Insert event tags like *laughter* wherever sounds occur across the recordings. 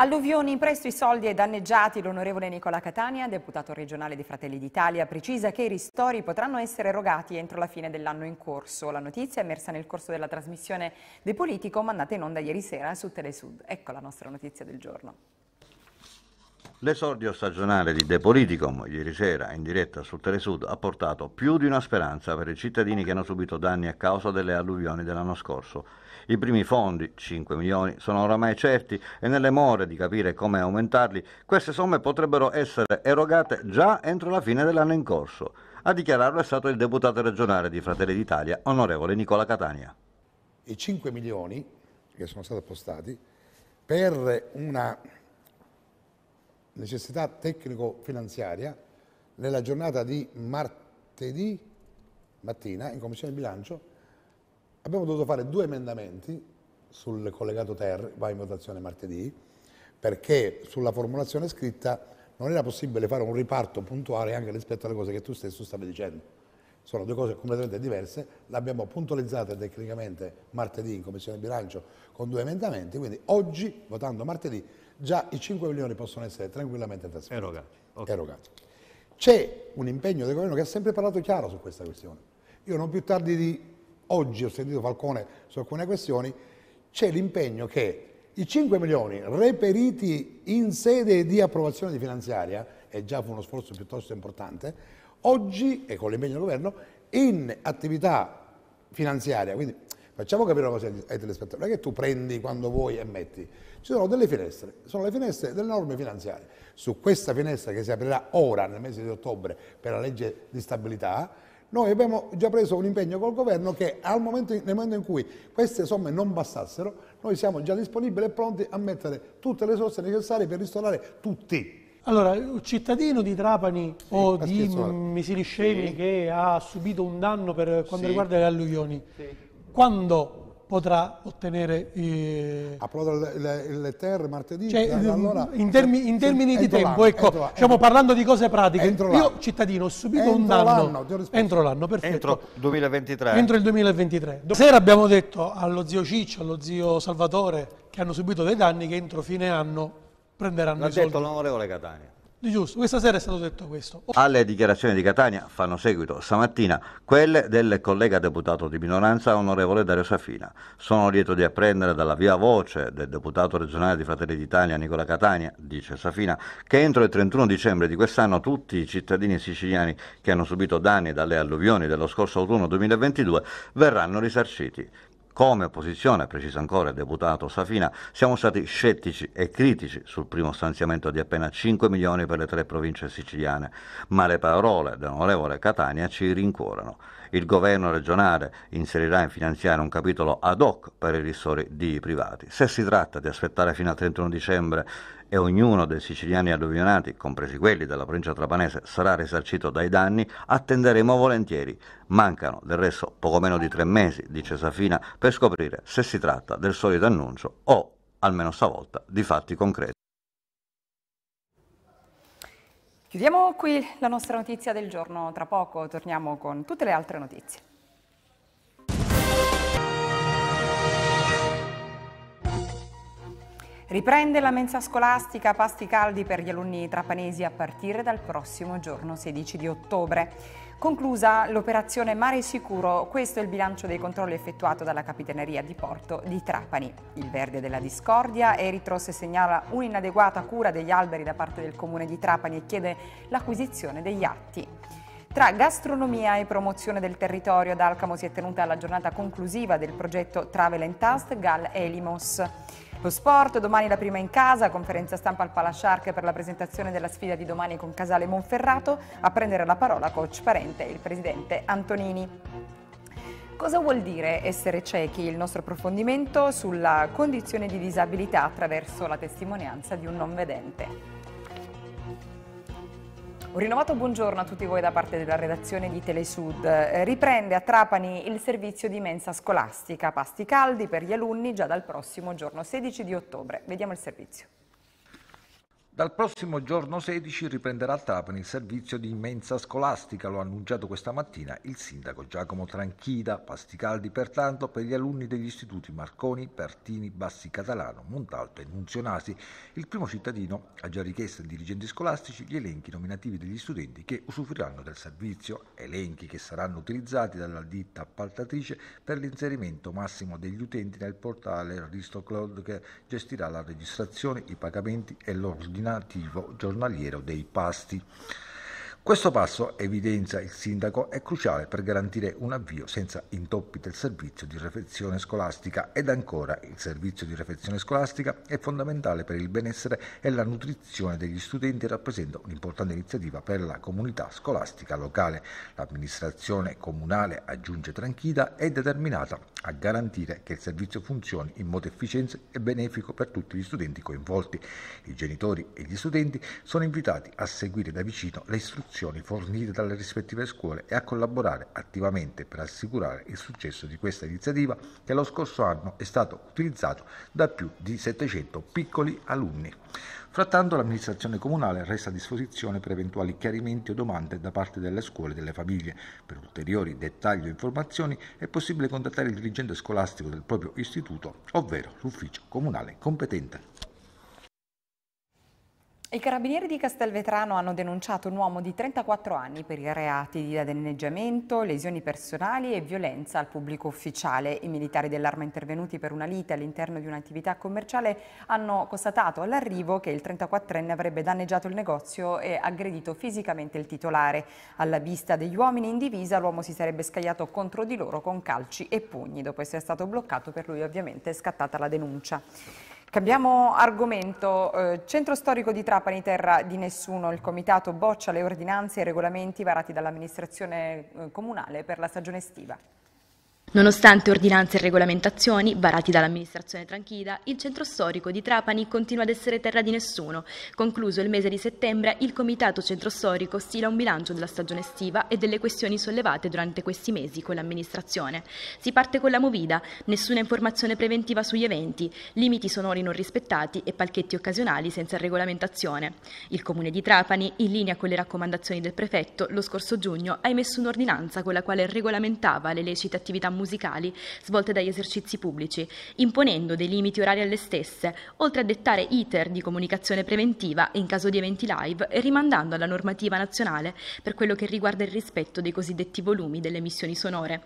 Alluvioni, presto i soldi ai danneggiati. L'onorevole Nicola Catania, deputato regionale di Fratelli d'Italia, precisa che i ristori potranno essere erogati entro la fine dell'anno in corso. La notizia è emersa nel corso della trasmissione De Politico, mandata in onda ieri sera su Telesud. Ecco la nostra notizia del giorno. L'esordio stagionale di De Politicum, ieri sera in diretta su Telesud, ha portato più di una speranza per i cittadini che hanno subito danni a causa delle alluvioni dell'anno scorso. I primi fondi, 5 milioni, sono oramai certi e nelle more di capire come aumentarli, queste somme potrebbero essere erogate già entro la fine dell'anno in corso. A dichiararlo è stato il deputato regionale di Fratelli d'Italia, onorevole Nicola Catania. I 5 milioni che sono stati appostati per una necessità tecnico-finanziaria nella giornata di martedì mattina in Commissione di Bilancio abbiamo dovuto fare due emendamenti sul collegato Ter, va in votazione martedì, perché sulla formulazione scritta non era possibile fare un riparto puntuale anche rispetto alle cose che tu stesso stavi dicendo. Sono due cose completamente diverse, l'abbiamo puntualizzata tecnicamente martedì in Commissione Bilancio con due emendamenti, quindi oggi, votando martedì, già i 5 milioni possono essere tranquillamente trasferiti. Erogati. Okay. Erogati. C'è un impegno del governo che ha sempre parlato chiaro su questa questione. Io non più tardi di oggi ho sentito Falcone su alcune questioni, c'è l'impegno che i 5 milioni reperiti in sede di approvazione di finanziaria, e già fu uno sforzo piuttosto importante, oggi, e con l'impegno del governo, in attività finanziaria, quindi facciamo capire una cosa ai telespettatori, non è che tu prendi quando vuoi e metti, ci sono delle finestre, sono le finestre delle norme finanziarie, su questa finestra che si aprirà ora nel mese di ottobre per la legge di stabilità, noi abbiamo già preso un impegno col governo che momento, nel momento in cui queste somme non bastassero, noi siamo già disponibili e pronti a mettere tutte le risorse necessarie per ristorare tutti. Allora, un cittadino di Trapani sì, o di Misiliscemi sì. che ha subito un danno per quanto sì. riguarda le alluvioni, quando potrà ottenere... Eh... Approda le, le, terre martedì? Cioè, eh, eh, allora, in, termi, in, termini se, di tempo, ecco, entro, stiamo parlando di cose pratiche. Io cittadino ho subito un danno entro l'anno, perfetto. Entro 2023. Entro il 2023. Sera abbiamo detto allo zio Ciccio, allo zio Salvatore, che hanno subito dei danni, che entro fine anno prenderanno L'ha i soldi. L'ha detto l'onorevole Catania. Di giusto, questa sera è stato detto questo. Oh. Alle dichiarazioni di Catania fanno seguito stamattina quelle del collega deputato di minoranza onorevole Dario Safina. Sono lieto di apprendere dalla via voce del deputato regionale di Fratelli d'Italia Nicola Catania, dice Safina, che entro il 31 dicembre di quest'anno tutti i cittadini siciliani che hanno subito danni dalle alluvioni dello scorso autunno 2022 verranno risarciti. Come opposizione, precisa ancora il deputato Safina, siamo stati scettici e critici sul primo stanziamento di appena 5 milioni per le tre province siciliane, ma le parole dell'onorevole Catania ci rincuorano. Il governo regionale inserirà in finanziaria un capitolo ad hoc per i ristori di privati. Se si tratta di aspettare fino al 31 dicembre e ognuno dei siciliani alluvionati, compresi quelli della provincia trapanese, sarà risarcito dai danni, attenderemo volentieri. Mancano del resto poco meno di tre mesi, dice Safina, per scoprire se si tratta del solito annuncio o, almeno stavolta, di fatti concreti. Chiudiamo qui la nostra notizia del giorno, tra poco torniamo con tutte le altre notizie. Riprende la mensa scolastica pasti caldi per gli alunni trapanesi a partire dal prossimo giorno 16 di ottobre. Conclusa l'operazione Mare Sicuro, questo è il bilancio dei controlli effettuato dalla Capitaneria di Porto di Trapani. Il verde della discordia, Eritros segnala un'inadeguata cura degli alberi da parte del comune di Trapani e chiede l'acquisizione degli atti. Tra gastronomia e promozione del territorio ad Alcamo si è tenuta la giornata conclusiva del progetto Travel and Task Gal Elimos. Lo sport, domani la prima in casa, conferenza stampa al Palasciarche per la presentazione della sfida di domani con Casale Monferrato, a prendere la parola coach Parente il presidente Antonini. Cosa vuol dire essere ciechi? Il nostro approfondimento sulla condizione di disabilità attraverso la testimonianza di un non vedente. Un rinnovato buongiorno a tutti voi da parte della redazione di Telesud. Eh, riprende a Trapani il servizio di mensa scolastica, pasti caldi per gli alunni già dal prossimo giorno 16 di ottobre. Vediamo il servizio. Dal prossimo giorno 16 riprenderà a Trapani il servizio di mensa scolastica, lo ha annunciato questa mattina il sindaco Giacomo Tranchida. Pasticaldi pertanto per gli alunni degli istituti Marconi, Pertini, Bassi Catalano, Montalto e Nunzionasi. Il primo cittadino ha già richiesto ai dirigenti scolastici gli elenchi nominativi degli studenti che usufruiranno del servizio, elenchi che saranno utilizzati dalla ditta appaltatrice per l'inserimento massimo degli utenti nel portale Aristocloud che gestirà la registrazione, i pagamenti e l'ordinamento alternativo giornaliero dei pasti. Questo passo, evidenzia il sindaco, è cruciale per garantire un avvio senza intoppi del servizio di refezione scolastica ed ancora il servizio di refezione scolastica è fondamentale per il benessere e la nutrizione degli studenti e rappresenta un'importante iniziativa per la comunità scolastica locale. L'amministrazione comunale, aggiunge Tranchida, è determinata a garantire che il servizio funzioni in modo efficiente e benefico per tutti gli studenti coinvolti. I genitori e gli studenti sono invitati a seguire da vicino le istruzioni istruzioni fornite dalle rispettive scuole e a collaborare attivamente per assicurare il successo di questa iniziativa che lo scorso anno è stato utilizzato da più di 700 piccoli alunni. Frattanto l'amministrazione comunale resta a disposizione per eventuali chiarimenti o domande da parte delle scuole e delle famiglie. Per ulteriori dettagli o informazioni è possibile contattare il dirigente scolastico del proprio istituto, ovvero l'ufficio comunale competente. I carabinieri di Castelvetrano hanno denunciato un uomo di 34 anni per i reati di danneggiamento, lesioni personali e violenza al pubblico ufficiale. I militari dell'arma intervenuti per una lite all'interno di un'attività commerciale hanno constatato all'arrivo che il 34enne avrebbe danneggiato il negozio e aggredito fisicamente il titolare. Alla vista degli uomini in divisa l'uomo si sarebbe scagliato contro di loro con calci e pugni. Dopo essere stato bloccato per lui ovviamente è scattata la denuncia. Cambiamo argomento. Eh, centro storico di Trapani, terra di nessuno. Il comitato boccia le ordinanze e i regolamenti varati dall'amministrazione eh, comunale per la stagione estiva. Nonostante ordinanze e regolamentazioni varati dall'amministrazione tranchida, il centro storico di Trapani continua ad essere terra di nessuno. Concluso il mese di settembre, il comitato centro storico stila un bilancio della stagione estiva e delle questioni sollevate durante questi mesi con l'amministrazione. Si parte con la movida, nessuna informazione preventiva sugli eventi, limiti sonori non rispettati e palchetti occasionali senza regolamentazione. Il comune di Trapani, in linea con le raccomandazioni del prefetto, lo scorso giugno ha emesso un'ordinanza con la quale regolamentava le lecite attività museali musicali svolte dagli esercizi pubblici, imponendo dei limiti orari alle stesse, oltre a dettare iter di comunicazione preventiva in caso di eventi live e rimandando alla normativa nazionale per quello che riguarda il rispetto dei cosiddetti volumi delle emissioni sonore.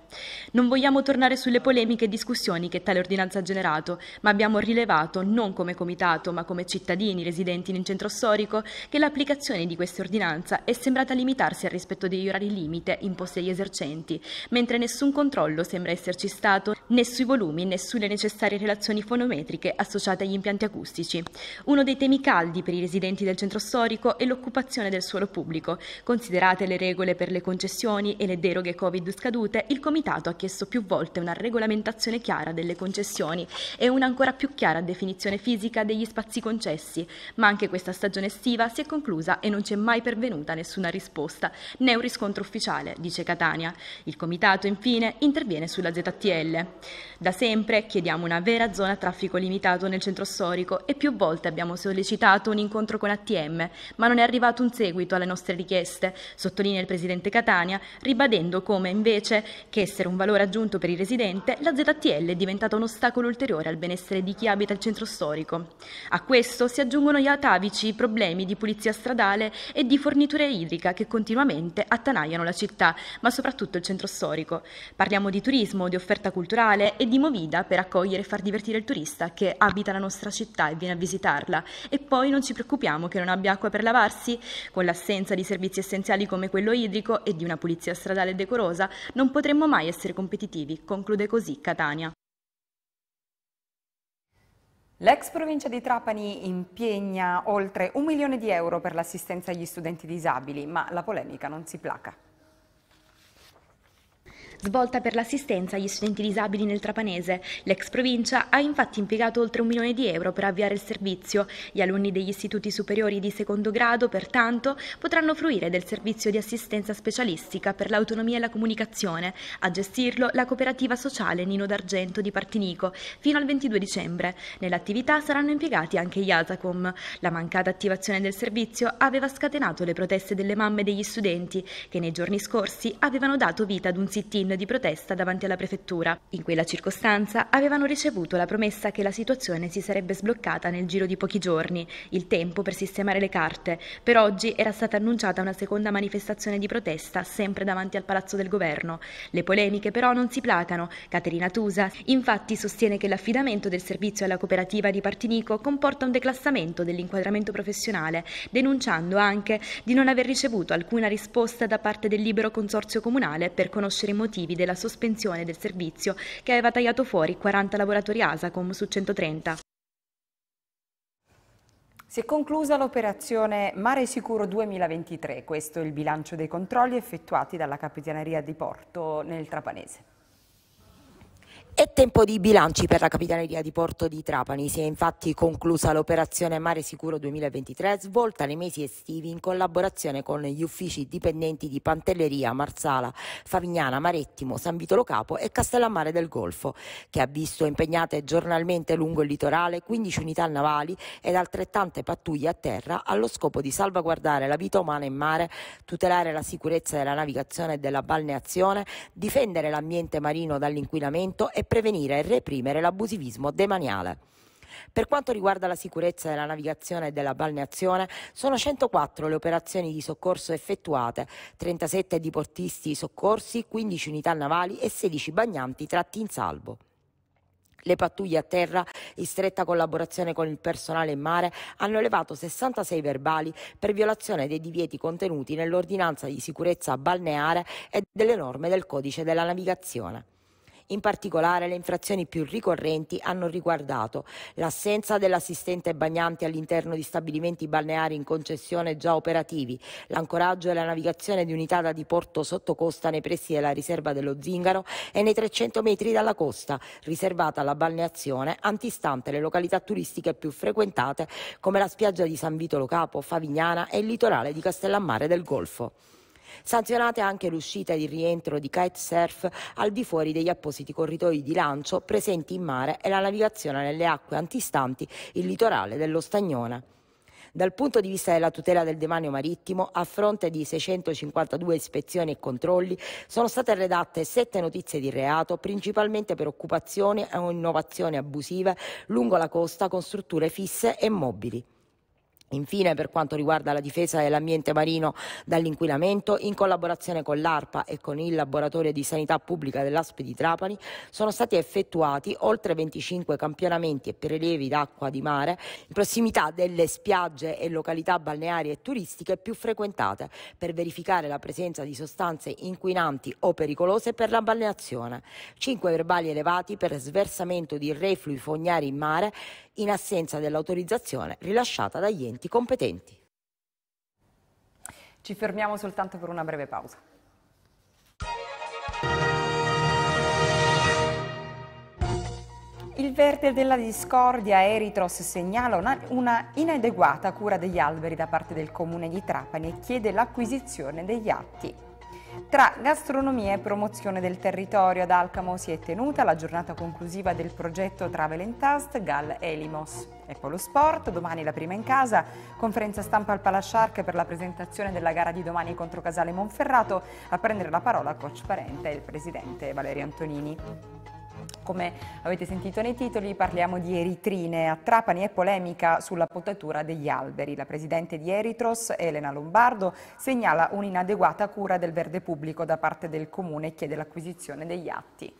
Non vogliamo tornare sulle polemiche e discussioni che tale ordinanza ha generato, ma abbiamo rilevato, non come comitato, ma come cittadini residenti in un centro storico, che l'applicazione di questa ordinanza è sembrata limitarsi al rispetto degli orari limite imposti agli esercenti, mentre nessun controllo sembra sembra esserci stato, né sui volumi né sulle necessarie relazioni fonometriche associate agli impianti acustici. Uno dei temi caldi per i residenti del centro storico è l'occupazione del suolo pubblico. Considerate le regole per le concessioni e le deroghe Covid scadute, il Comitato ha chiesto più volte una regolamentazione chiara delle concessioni e un'ancora più chiara definizione fisica degli spazi concessi, ma anche questa stagione estiva si è conclusa e non ci è mai pervenuta nessuna risposta, né un riscontro ufficiale, dice Catania. Il Comitato infine interviene sulla ZTL. Da sempre chiediamo una vera zona a traffico limitato nel centro storico e più volte abbiamo sollecitato un incontro con ATM, ma non è arrivato un seguito alle nostre richieste, sottolinea il presidente Catania, ribadendo come invece che essere un valore aggiunto per il residente, la ZTL è diventata un ostacolo ulteriore al benessere di chi abita il centro storico. A questo si aggiungono gli atavici problemi di pulizia stradale e di fornitura idrica che continuamente attanagliano la città, ma soprattutto il centro storico. Parliamo di turismo turismo, di offerta culturale e di movida per accogliere e far divertire il turista che abita la nostra città e viene a visitarla. E poi non ci preoccupiamo che non abbia acqua per lavarsi? Con l'assenza di servizi essenziali come quello idrico e di una pulizia stradale decorosa non potremmo mai essere competitivi, conclude così Catania. L'ex provincia di Trapani impegna oltre un milione di euro per l'assistenza agli studenti disabili, ma la polemica non si placa svolta per l'assistenza agli studenti disabili nel Trapanese. L'ex provincia ha infatti impiegato oltre un milione di euro per avviare il servizio. Gli alunni degli istituti superiori di secondo grado, pertanto, potranno fruire del servizio di assistenza specialistica per l'autonomia e la comunicazione, a gestirlo la cooperativa sociale Nino d'Argento di Partinico, fino al 22 dicembre. Nell'attività saranno impiegati anche gli ASACOM. La mancata attivazione del servizio aveva scatenato le proteste delle mamme degli studenti, che nei giorni scorsi avevano dato vita ad un sit-in di protesta davanti alla prefettura. In quella circostanza avevano ricevuto la promessa che la situazione si sarebbe sbloccata nel giro di pochi giorni, il tempo per sistemare le carte. Per oggi era stata annunciata una seconda manifestazione di protesta sempre davanti al palazzo del governo. Le polemiche però non si placano. Caterina Tusa infatti sostiene che l'affidamento del servizio alla cooperativa di Partinico comporta un declassamento dell'inquadramento professionale, denunciando anche di non aver ricevuto alcuna risposta da parte del libero consorzio comunale per conoscere i motivi motivi della sospensione del servizio che aveva tagliato fuori 40 lavoratori ASACOM su 130. Si è conclusa l'operazione Mare Sicuro 2023, questo è il bilancio dei controlli effettuati dalla Capitaneria di Porto nel Trapanese. È tempo di bilanci per la capitaneria di Porto di Trapani. Si è infatti conclusa l'operazione Mare Sicuro 2023, svolta nei mesi estivi in collaborazione con gli uffici dipendenti di Pantelleria, Marsala, Favignana, Marettimo, San Vitolo Capo e Castellammare del Golfo, che ha visto impegnate giornalmente lungo il litorale 15 unità navali ed altrettante pattuglie a terra allo scopo di salvaguardare la vita umana in mare, tutelare la sicurezza della navigazione e della balneazione, difendere l'ambiente marino dall'inquinamento e e prevenire e reprimere l'abusivismo demaniale. Per quanto riguarda la sicurezza della navigazione e della balneazione, sono 104 le operazioni di soccorso effettuate, 37 diportisti soccorsi, 15 unità navali e 16 bagnanti tratti in salvo. Le pattuglie a terra, in stretta collaborazione con il personale in mare, hanno elevato 66 verbali per violazione dei divieti contenuti nell'ordinanza di sicurezza balneare e delle norme del codice della navigazione. In particolare le infrazioni più ricorrenti hanno riguardato l'assenza dell'assistente bagnante all'interno di stabilimenti balneari in concessione già operativi, l'ancoraggio e la navigazione di unità da diporto sottocosta nei pressi della riserva dello Zingaro e nei 300 metri dalla costa, riservata alla balneazione antistante le località turistiche più frequentate come la spiaggia di San Vito Lo Capo, Favignana e il litorale di Castellammare del Golfo. Sanzionate anche l'uscita e il rientro di kitesurf al di fuori degli appositi corridoi di lancio presenti in mare e la navigazione nelle acque antistanti il litorale dello Stagnone. Dal punto di vista della tutela del demanio marittimo, a fronte di 652 ispezioni e controlli, sono state redatte 7 notizie di reato, principalmente per occupazioni o innovazioni abusive lungo la costa con strutture fisse e mobili. Infine, per quanto riguarda la difesa dell'ambiente marino dall'inquinamento, in collaborazione con l'ARPA e con il laboratorio di sanità pubblica dell'ASP di Trapani, sono stati effettuati oltre 25 campionamenti e prelievi d'acqua di mare in prossimità delle spiagge e località balneari e turistiche più frequentate per verificare la presenza di sostanze inquinanti o pericolose per la balneazione. Cinque verbali elevati per sversamento di reflui fognari in mare in assenza dell'autorizzazione rilasciata dagli enti competenti. Ci fermiamo soltanto per una breve pausa. Il verde della discordia Eritros segnala una, una, inadeguata cura degli alberi da parte del comune di Trapani e chiede l'acquisizione degli atti. Tra gastronomia e promozione del territorio ad Alcamo si è tenuta la giornata conclusiva del progetto Travel and Tast Gal Elimos. E poi lo sport, domani la prima in casa, conferenza stampa al Palasciarc per la presentazione della gara di domani contro Casale Monferrato, a prendere la parola coach Parente e il presidente Valerio Antonini. Come avete sentito nei titoli parliamo di eritrine. A Trapani è polemica sulla potatura degli alberi. La presidente di Eritros, Elena Lombardo, segnala un'inadeguata cura del verde pubblico da parte del comune e chiede l'acquisizione degli atti.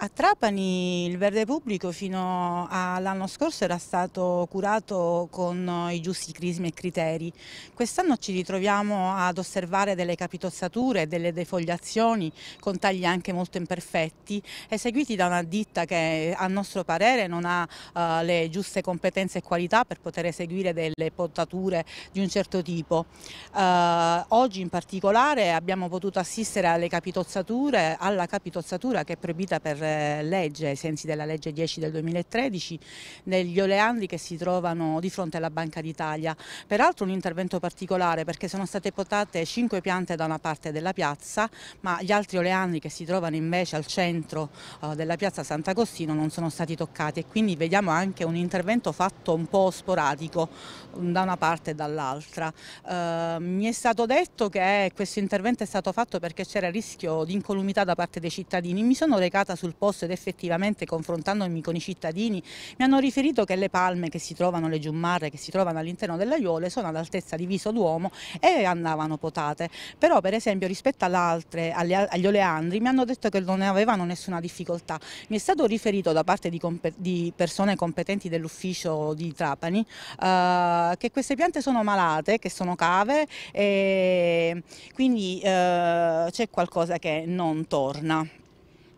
A Trapani il verde pubblico fino all'anno scorso era stato curato con eh, i giusti crismi e criteri. Quest'anno ci ritroviamo ad osservare delle capitozzature, delle defogliazioni con tagli anche molto imperfetti eseguiti da una ditta che a nostro parere non ha uh, le giuste competenze e qualità per poter eseguire delle potature di un certo tipo. Uh, oggi in particolare abbiamo potuto assistere alle capitozzature, alla capitozzatura che è proibita per eh, legge, ai sensi della legge 10 del 2013, negli oleandri che si trovano di fronte alla Banca d'Italia. Peraltro un intervento particolare perché sono state potate 5 piante da una parte della piazza, ma gli altri oleandri che si trovano invece al centro eh, della piazza Sant'Agostino non sono stati toccati e quindi vediamo anche un intervento fatto un po' sporadico mm, da una parte e dall'altra. Eh, mi è stato detto che questo intervento è stato fatto perché c'era rischio di incolumità da parte dei cittadini. Mi sono recata sul posto ed effettivamente confrontandomi con i cittadini mi hanno riferito che le palme che si trovano, le giummarre che si trovano all'interno dell'aiuole sono all'altezza di viso d'uomo e andavano potate, però per esempio rispetto altre, agli, oleandri mi hanno detto che non ne avevano nessuna difficoltà, mi è stato riferito da parte di, di persone competenti dell'ufficio di Trapani eh, che queste piante sono malate, che sono cave e quindi eh, c'è qualcosa che non torna.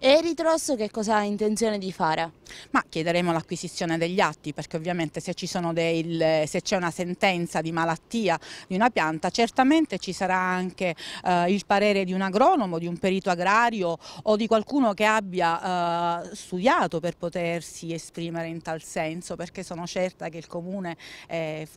Eritros che cosa ha intenzione di fare? Ma chiederemo l'acquisizione degli atti perché ovviamente se c'è una sentenza di malattia di una pianta certamente ci sarà anche eh, il parere di un agronomo, di un perito agrario o di qualcuno che abbia eh, studiato per potersi esprimere in tal senso perché sono certa che il comune... Eh,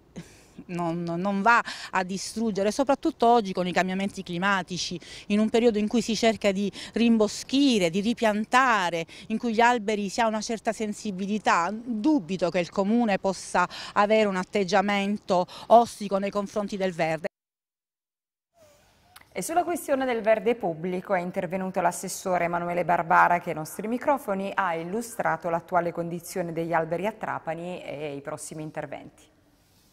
non, non, va a distruggere, soprattutto oggi con i cambiamenti climatici, in un periodo in cui si cerca di rimboschire, di ripiantare, in cui gli alberi si ha una certa sensibilità, dubito che il Comune possa avere un atteggiamento ostico nei confronti del verde. E sulla questione del verde pubblico è intervenuto l'assessore Emanuele Barbara che ai nostri microfoni ha illustrato l'attuale condizione degli alberi a Trapani e i prossimi interventi.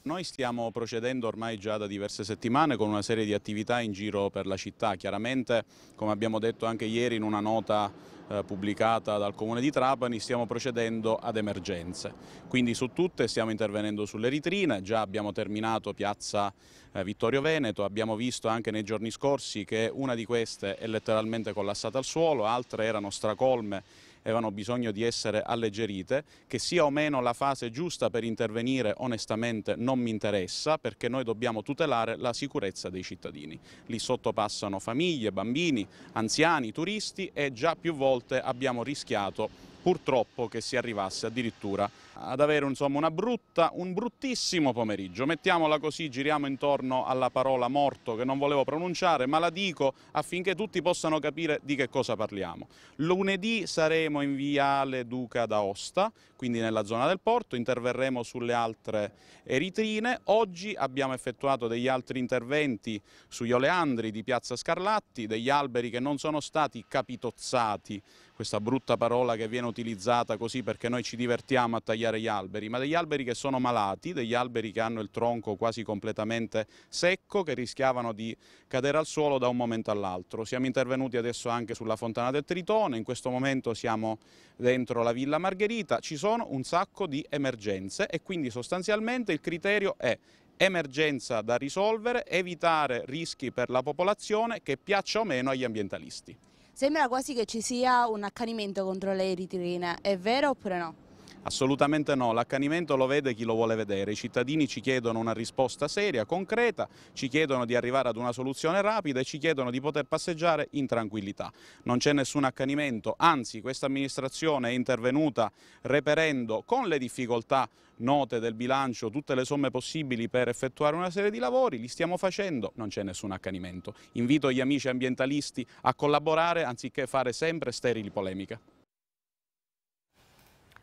Noi stiamo procedendo ormai già da diverse settimane con una serie di attività in giro per la città, chiaramente come abbiamo detto anche ieri in una nota eh, pubblicata dal Comune di Trapani stiamo procedendo ad emergenze, quindi su tutte stiamo intervenendo sulle ritrine, già abbiamo terminato piazza eh, Vittorio Veneto, abbiamo visto anche nei giorni scorsi che una di queste è letteralmente collassata al suolo, altre erano stracolme avevano bisogno di essere alleggerite, che sia o meno la fase giusta per intervenire onestamente non mi interessa perché noi dobbiamo tutelare la sicurezza dei cittadini. Lì sotto passano famiglie, bambini, anziani, turisti e già più volte abbiamo rischiato purtroppo che si arrivasse addirittura ad avere insomma, brutta, un bruttissimo pomeriggio. Mettiamola così, giriamo intorno alla parola morto che non volevo pronunciare, ma la dico affinché tutti possano capire di che cosa parliamo. Lunedì saremo in viale Duca d'Aosta, quindi nella zona del porto, interverremo sulle altre eritrine. Oggi abbiamo effettuato degli altri interventi sugli oleandri di Piazza Scarlatti, degli alberi che non sono stati capitozzati questa brutta parola che viene utilizzata così perché noi ci divertiamo a tagliare gli alberi, ma degli alberi che sono malati, degli alberi che hanno il tronco quasi completamente secco, che rischiavano di cadere al suolo da un momento all'altro. Siamo intervenuti adesso anche sulla Fontana del Tritone, in questo momento siamo dentro la Villa Margherita, ci sono un sacco di emergenze e quindi sostanzialmente il criterio è emergenza da risolvere, evitare rischi per la popolazione che piaccia o meno agli ambientalisti. Sembra quasi che ci sia un accanimento contro le eritrine, è vero oppure no? Assolutamente no, l'accanimento lo vede chi lo vuole vedere, i cittadini ci chiedono una risposta seria, concreta, ci chiedono di arrivare ad una soluzione rapida e ci chiedono di poter passeggiare in tranquillità. Non c'è nessun accanimento, anzi questa amministrazione è intervenuta reperendo con le difficoltà note del bilancio tutte le somme possibili per effettuare una serie di lavori, li stiamo facendo, non c'è nessun accanimento. Invito gli amici ambientalisti a collaborare anziché fare sempre sterili polemiche.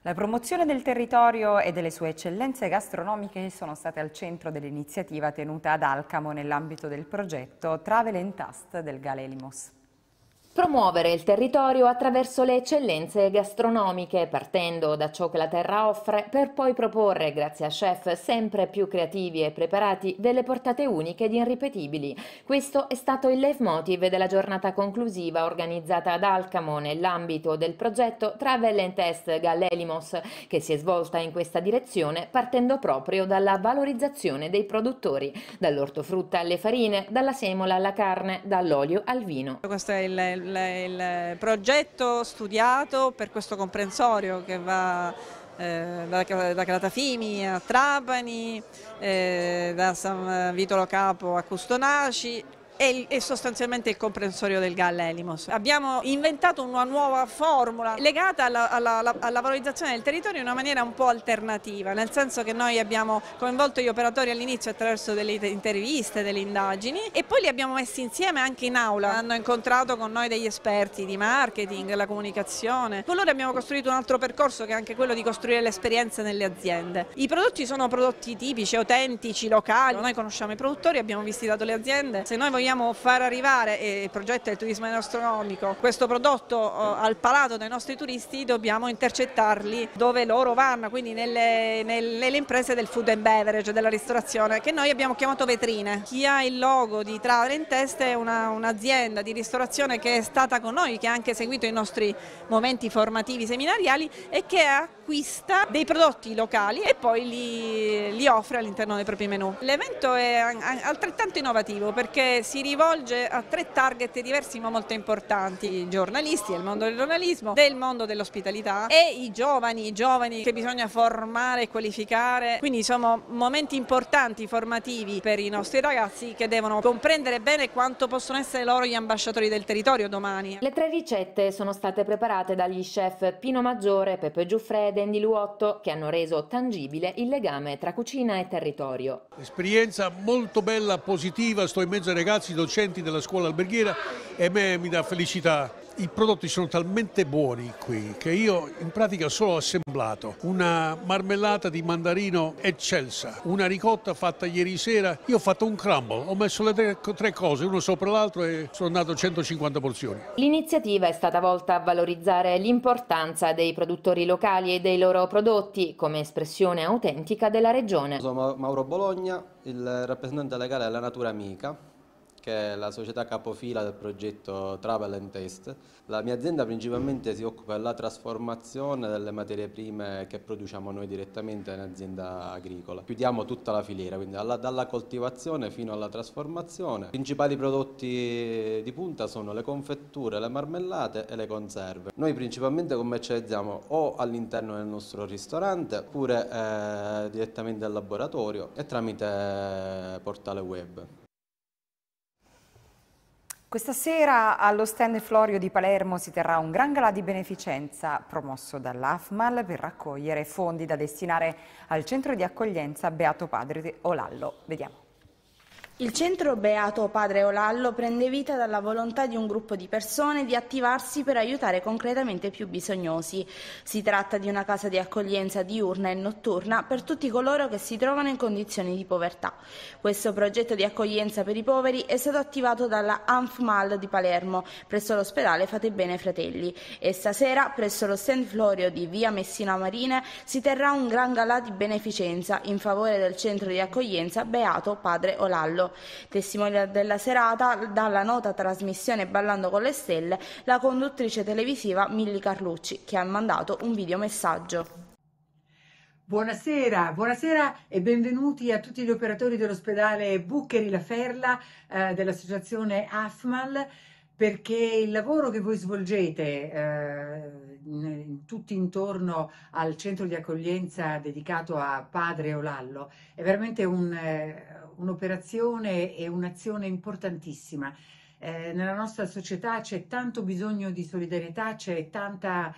La promozione del territorio e delle sue eccellenze gastronomiche sono state al centro dell'iniziativa tenuta ad Alcamo nell'ambito del progetto Travel and Tast del Galelimos. Promuovere il territorio attraverso le eccellenze gastronomiche, partendo da ciò che la terra offre, per poi proporre, grazie a chef sempre più creativi e preparati, delle portate uniche ed irripetibili. Questo è stato il leitmotiv della giornata conclusiva organizzata ad Alcamo nell'ambito del progetto Travel and Test Gallelimos, che si è svolta in questa direzione partendo proprio dalla valorizzazione dei produttori, dall'ortofrutta alle farine, dalla semola alla carne, dall'olio al vino. Questo è il il, il progetto studiato per questo comprensorio che va eh, da, da Calatafimi a Trapani, eh, da San Vitolo Capo a Custonaci è, sostanzialmente il comprensorio del GAL Elimos. Abbiamo inventato una nuova formula legata alla, alla, alla, valorizzazione del territorio in una maniera un po' alternativa, nel senso che noi abbiamo coinvolto gli operatori all'inizio attraverso delle interviste, delle indagini e poi li abbiamo messi insieme anche in aula, hanno incontrato con noi degli esperti di marketing, la comunicazione, con loro abbiamo costruito un altro percorso che è anche quello di costruire l'esperienza nelle aziende. I prodotti sono prodotti tipici, autentici, locali, noi conosciamo i produttori, abbiamo visitato le aziende, se noi vogliamo vogliamo far arrivare, e il progetto è il turismo gastronomico, questo prodotto eh, al palato dei nostri turisti dobbiamo intercettarli dove loro vanno, quindi nelle, nelle imprese del food and beverage, della ristorazione, che noi abbiamo chiamato vetrine. Chi ha il logo di Travere in testa è un'azienda un di ristorazione che è stata con noi, che ha anche seguito i nostri momenti formativi seminariali e che acquista dei prodotti locali e poi li, li offre all'interno dei propri menu. L'evento è altrettanto innovativo perché si si rivolge a tre target diversi ma molto importanti, i giornalisti, il mondo del giornalismo, del mondo dell'ospitalità e i giovani, i giovani che bisogna formare e qualificare, quindi sono momenti importanti, formativi per i nostri ragazzi che devono comprendere bene quanto possono essere loro gli ambasciatori del territorio domani. Le tre ricette sono state preparate dagli chef Pino Maggiore, Peppe Giuffrede e Andy Luotto che hanno reso tangibile il legame tra cucina e territorio. Esperienza molto bella, positiva, sto in mezzo ai ragazzi ragazzi docenti della scuola alberghiera e a me mi dà felicità. I prodotti sono talmente buoni qui che io in pratica ho assemblato una marmellata di mandarino eccelsa, una ricotta fatta ieri sera, io ho fatto un crumble, ho messo le tre, tre cose uno sopra l'altro e sono andato 150 porzioni. L'iniziativa è stata volta a valorizzare l'importanza dei produttori locali e dei loro prodotti come espressione autentica della regione. Sono Mauro Bologna, il rappresentante legale della Natura Amica che è la società capofila del progetto Travel and Taste. La mia azienda principalmente si occupa della trasformazione delle materie prime che produciamo noi direttamente in azienda agricola. Chiudiamo tutta la filiera, quindi dalla, dalla coltivazione fino alla trasformazione. I principali prodotti di punta sono le confetture, le marmellate e le conserve. Noi principalmente commercializziamo o all'interno del nostro ristorante oppure eh, direttamente al laboratorio e tramite eh, portale web. Questa sera allo stand Florio di Palermo si terrà un gran gala di beneficenza promosso dall'AFMAL per raccogliere fondi da destinare al centro di accoglienza Beato Padre Olallo. Vediamo. Il centro Beato Padre Olallo prende vita dalla volontà di un gruppo di persone di attivarsi per aiutare concretamente i più bisognosi. Si tratta di una casa di accoglienza diurna e notturna per tutti coloro che si trovano in condizioni di povertà. Questo progetto di accoglienza per i poveri è stato attivato dalla ANFMAL di Palermo presso l'ospedale Fate Bene Fratelli e stasera presso lo St. Florio di via Messina Marine si terrà un gran galà di beneficenza in favore del centro di accoglienza Beato Padre Olallo stato della serata dalla nota trasmissione Ballando con le stelle la conduttrice televisiva Milli Carlucci che ha mandato un videomessaggio. Buonasera, buonasera e benvenuti a tutti gli operatori dell'ospedale Buccheri La Ferla eh, dell'associazione AFMAL perché il lavoro che voi svolgete eh, tutti intorno al centro di accoglienza dedicato a Padre Olallo è veramente un, eh, un'operazione e un'azione importantissima. Eh, nella nostra società c'è tanto bisogno di solidarietà, c'è tanta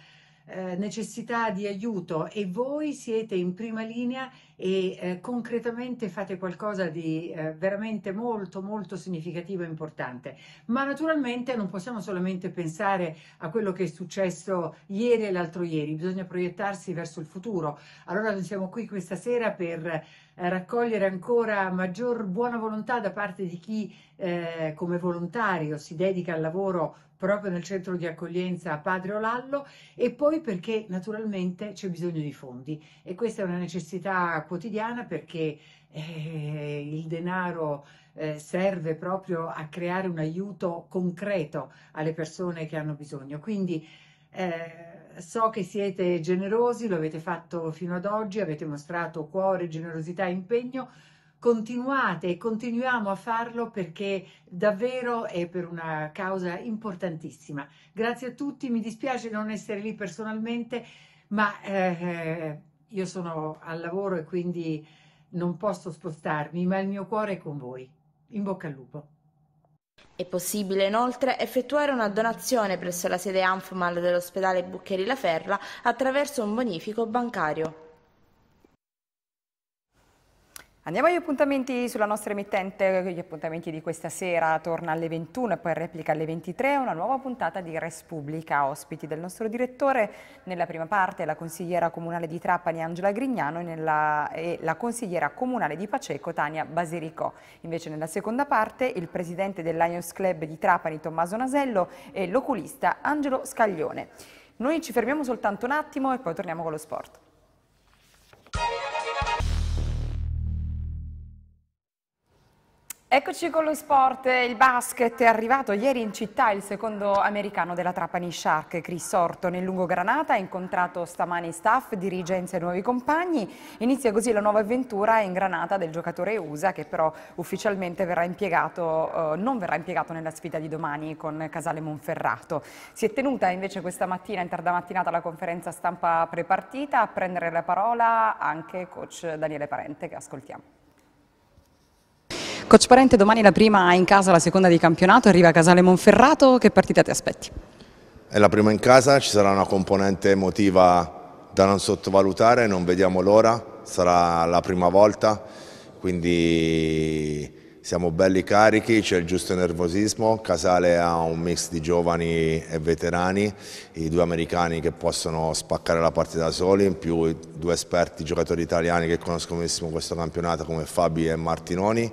eh, necessità di aiuto e voi siete in prima linea e eh, concretamente fate qualcosa di eh, veramente molto molto significativo e importante. Ma naturalmente non possiamo solamente pensare a quello che è successo ieri e l'altro ieri, bisogna proiettarsi verso il futuro. Allora noi siamo qui questa sera per eh, raccogliere ancora maggior buona volontà da parte di chi eh, come volontario si dedica al lavoro proprio nel centro di accoglienza Padre Olallo e poi perché naturalmente c'è bisogno di fondi e questa è una necessità quotidiana perché eh, il denaro eh, serve proprio a creare un aiuto concreto alle persone che hanno bisogno. Quindi eh, so che siete generosi, lo avete fatto fino ad oggi, avete mostrato cuore, generosità e impegno. Continuate e continuiamo a farlo perché davvero è per una causa importantissima. Grazie a tutti, mi dispiace non essere lì personalmente, ma eh, io sono al lavoro e quindi non posso spostarmi, ma il mio cuore è con voi. In bocca al lupo. È possibile inoltre effettuare una donazione presso la sede ANFMAL dell'ospedale Buccheri La Ferra attraverso un bonifico bancario. Andiamo agli appuntamenti sulla nostra emittente, gli appuntamenti di questa sera torna alle 21 e poi replica alle 23, una nuova puntata di Respubblica, ospiti del nostro direttore, nella prima parte la consigliera comunale di Trapani Angela Grignano e, nella, e la consigliera comunale di Paceco Tania Baserico. Invece nella seconda parte il presidente del Lions Club di Trapani Tommaso Nasello e l'oculista Angelo Scaglione. Noi ci fermiamo soltanto un attimo e poi torniamo con lo sport. Eccoci con lo sport, il basket è arrivato ieri in città il secondo americano della Trapani Shark, Chris Orton, nel lungo Granata, ha incontrato stamani staff, dirigenza e nuovi compagni, inizia così la nuova avventura in Granata del giocatore USA che però ufficialmente verrà impiegato, eh, non verrà impiegato nella sfida di domani con Casale Monferrato. Si è tenuta invece questa mattina, in tarda mattinata, la conferenza stampa prepartita, a prendere la parola anche coach Daniele Parente che ascoltiamo. Coach Parente, domani la prima in casa, la seconda di campionato, arriva a Casale Monferrato, che partita ti aspetti? È la prima in casa, ci sarà una componente emotiva da non sottovalutare, non vediamo l'ora, sarà la prima volta, quindi siamo belli carichi, c'è il giusto nervosismo, Casale ha un mix di giovani e veterani, i due americani che possono spaccare la partita da soli, in più i due esperti giocatori italiani che conoscono benissimo questo campionato come Fabi e Martinoni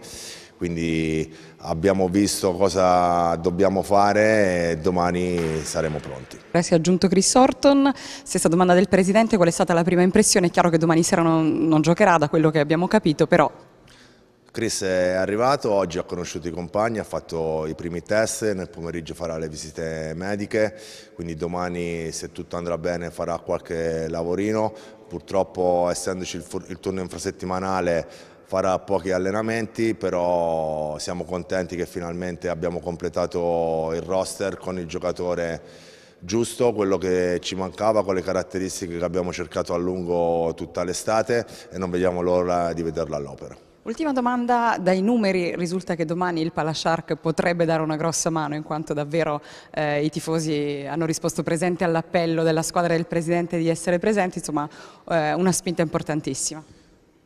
quindi abbiamo visto cosa dobbiamo fare e domani saremo pronti. Si è aggiunto Chris Horton, stessa domanda del Presidente, qual è stata la prima impressione? È chiaro che domani sera non, non giocherà da quello che abbiamo capito, però Chris è arrivato, oggi ha conosciuto i compagni, ha fatto i primi test, nel pomeriggio farà le visite mediche, quindi domani se tutto andrà bene farà qualche lavorino. Purtroppo essendoci il, il turno infrasettimanale farà pochi allenamenti, però siamo contenti che finalmente abbiamo completato il roster con il giocatore giusto, quello che ci mancava con le caratteristiche che abbiamo cercato a lungo tutta l'estate e non vediamo l'ora di vederlo all'opera. Ultima domanda, dai numeri risulta che domani il Palashark potrebbe dare una grossa mano in quanto davvero eh, i tifosi hanno risposto presente all'appello della squadra e del presidente di essere presenti, insomma eh, una spinta importantissima.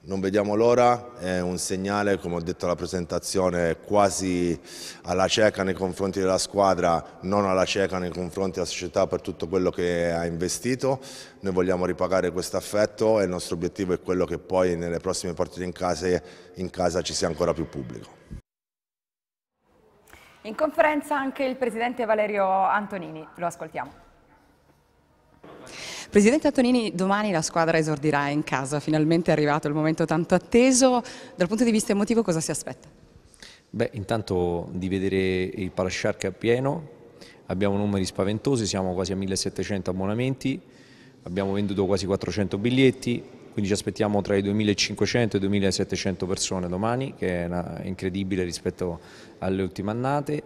Non vediamo l'ora, è un segnale, come ho detto alla presentazione, quasi alla cieca nei confronti della squadra, non alla cieca nei confronti della società per tutto quello che ha investito. Noi vogliamo ripagare questo affetto e il nostro obiettivo è quello che poi nelle prossime partite in casa, in casa ci sia ancora più pubblico. In conferenza anche il presidente Valerio Antonini, lo ascoltiamo. Presidente Antonini, domani la squadra esordirà in casa, finalmente è arrivato il momento tanto atteso. Dal punto di vista emotivo cosa si aspetta? Beh, intanto di vedere il Parashark a pieno, abbiamo numeri spaventosi, siamo quasi a 1700 abbonamenti, abbiamo venduto quasi 400 biglietti, quindi ci aspettiamo tra i 2500 e i 2700 persone domani, che è incredibile rispetto alle ultime annate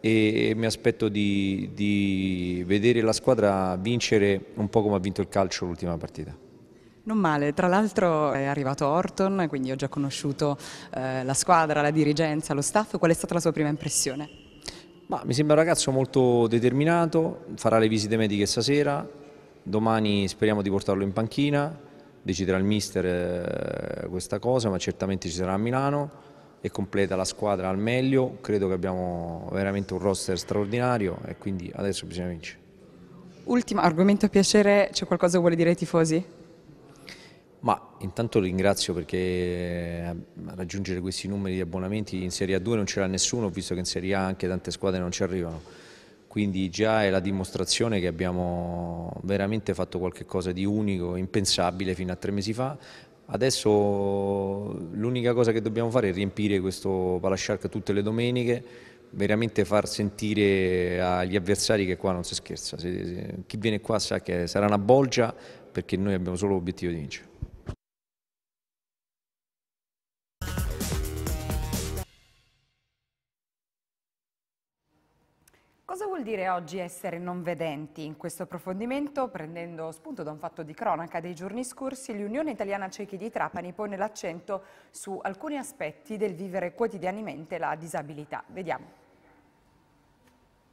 e mi aspetto di, di vedere la squadra vincere un po' come ha vinto il calcio l'ultima partita. Non male, tra l'altro è arrivato Orton, quindi ho già conosciuto eh, la squadra, la dirigenza, lo staff. Qual è stata la sua prima impressione? Ma, mi sembra un ragazzo molto determinato, farà le visite mediche stasera, domani speriamo di portarlo in panchina, deciderà il mister eh, questa cosa, ma certamente ci sarà a Milano e completa la squadra al meglio, credo che abbiamo veramente un roster straordinario e quindi adesso bisogna vincere. Ultimo argomento piacere, c'è qualcosa che vuole dire ai tifosi? Ma intanto ringrazio perché eh, raggiungere questi numeri di abbonamenti in Serie A2 non c'era nessuno, visto che in Serie A anche tante squadre non ci arrivano. Quindi già è la dimostrazione che abbiamo veramente fatto qualcosa di unico, impensabile fino a tre mesi fa, Adesso l'unica cosa che dobbiamo fare è riempire questo Palasciarca tutte le domeniche, veramente far sentire agli avversari che qua non si scherza. chi viene qua sa che sarà una bolgia perché noi abbiamo solo l'obiettivo di vincere. Cosa vuol dire oggi essere non vedenti? In questo approfondimento, prendendo spunto da un fatto di cronaca dei giorni scorsi, l'Unione Italiana Ciechi di Trapani pone l'accento su alcuni aspetti del vivere quotidianamente la disabilità. Vediamo.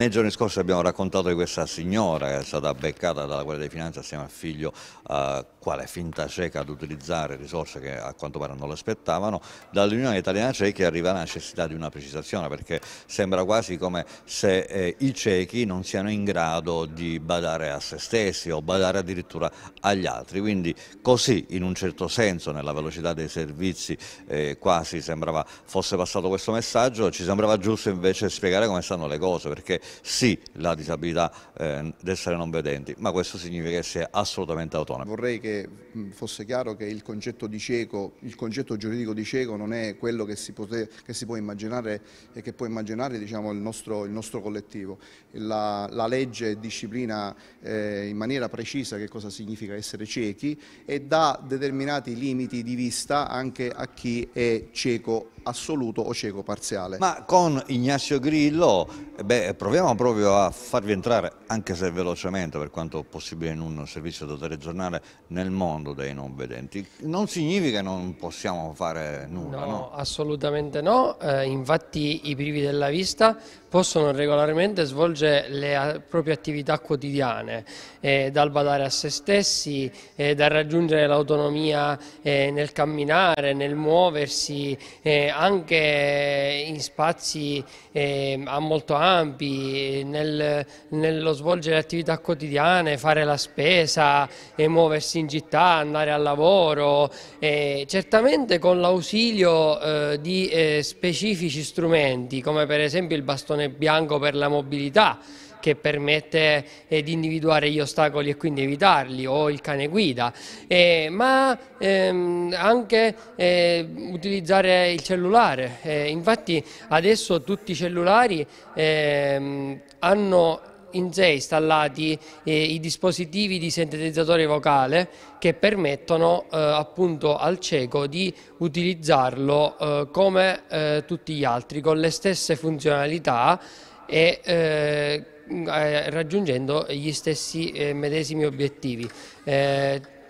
Nei giorni scorsi abbiamo raccontato di questa signora che è stata beccata dalla Guardia di Finanza assieme al figlio eh, quale finta cieca ad utilizzare risorse che a quanto pare non le aspettavano. Dall'Unione Italiana Ciechi arriva la necessità di una precisazione perché sembra quasi come se eh, i ciechi non siano in grado di badare a se stessi o badare addirittura agli altri. Quindi così in un certo senso nella velocità dei servizi eh, quasi sembrava fosse passato questo messaggio, ci sembrava giusto invece spiegare come stanno le cose perché sì la disabilità eh, di essere non vedenti, ma questo significa essere assolutamente autonomi. Vorrei che fosse chiaro che il concetto di cieco, il concetto giuridico di cieco non è quello che si, pote, che si può immaginare e che può immaginare diciamo, il, nostro, il, nostro, collettivo. La, la legge disciplina eh, in maniera precisa che cosa significa essere ciechi e dà determinati limiti di vista anche a chi è cieco assoluto o cieco parziale. Ma con Ignazio Grillo eh, beh, proviamo proprio a farvi entrare, anche se velocemente, per quanto possibile in un servizio da telegiornale, nel mondo dei non vedenti. Non significa che non possiamo fare nulla, no? no? assolutamente no. Eh, infatti i privi della vista possono regolarmente svolgere le eh, proprie attività quotidiane, eh, dal badare a se stessi, eh, dal raggiungere l'autonomia eh, nel camminare, nel muoversi, eh, anche in spazi eh, molto ampi, nel, nello svolgere attività quotidiane, fare la spesa, muoversi in città, andare al lavoro, certamente con l'ausilio di specifici strumenti come per esempio il bastone cartellone bianco per la mobilità che permette eh, di individuare gli ostacoli e quindi evitarli o il cane guida, eh, ma ehm, anche eh, utilizzare il cellulare. Eh, infatti adesso tutti i cellulari ehm, hanno in sé installati eh, i dispositivi di sintetizzatore vocale che permettono eh, appunto al cieco di utilizzarlo eh, come eh, tutti gli altri, con le stesse funzionalità e eh, mm, eh, raggiungendo gli stessi medesimi obiettivi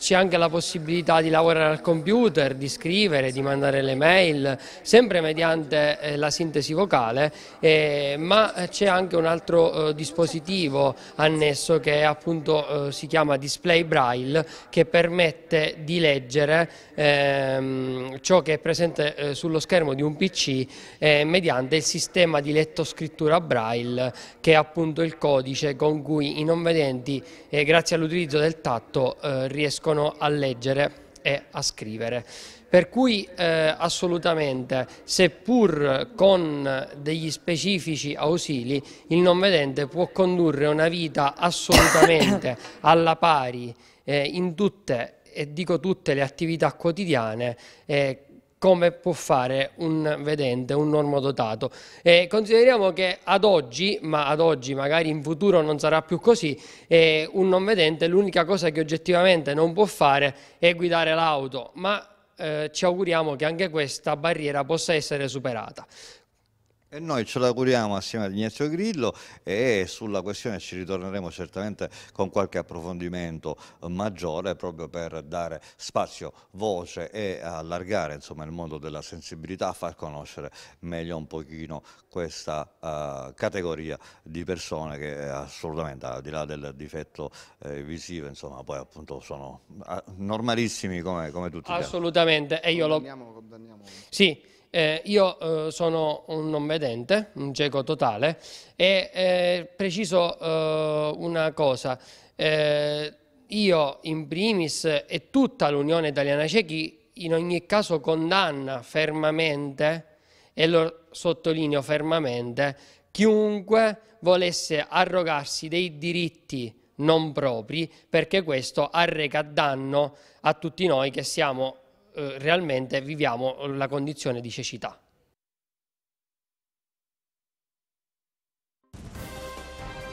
c'è anche la possibilità di lavorare al computer, di scrivere, di mandare le mail, sempre mediante eh, la sintesi vocale, eh, ma c'è anche un altro eh, dispositivo annesso che appunto eh, si chiama display braille che permette di leggere ehm, ciò che è presente eh, sullo schermo di un PC eh, mediante il sistema di letto scrittura braille che è appunto il codice con cui i non vedenti grazie all'utilizzo del tatto riescono riescono a leggere e a scrivere. Per cui eh, assolutamente, seppur con degli specifici ausili, il non vedente può condurre una vita assolutamente *coughs* alla pari eh, in tutte, e dico tutte, le attività quotidiane eh, come può fare un vedente, un normodotato. E consideriamo che ad oggi, ma ad oggi magari in futuro non sarà più così, eh, un non vedente l'unica cosa che oggettivamente non può fare è guidare l'auto, ma eh, ci auguriamo che anche questa barriera possa essere superata. E noi ce l'auguriamo assieme ad Ignazio Grillo e sulla questione ci ritorneremo certamente con qualche approfondimento maggiore proprio per dare spazio, voce e allargare insomma, il mondo della sensibilità, far conoscere meglio un pochino questa uh, categoria di persone che assolutamente al di là del difetto eh, visivo insomma poi appunto sono eh, normalissimi come, come tutti gli altri. Assolutamente e io lo... condanniamo. Sì. Eh, io eh, sono un non vedente, un cieco totale, e eh, preciso eh, una cosa. Eh, io in primis e tutta l'Unione Italiana Ciechi in ogni caso condanna fermamente, e lo sottolineo fermamente, chiunque volesse arrogarsi dei diritti non propri, perché questo arreca danno a tutti noi che siamo eh, realmente viviamo la condizione di cecità.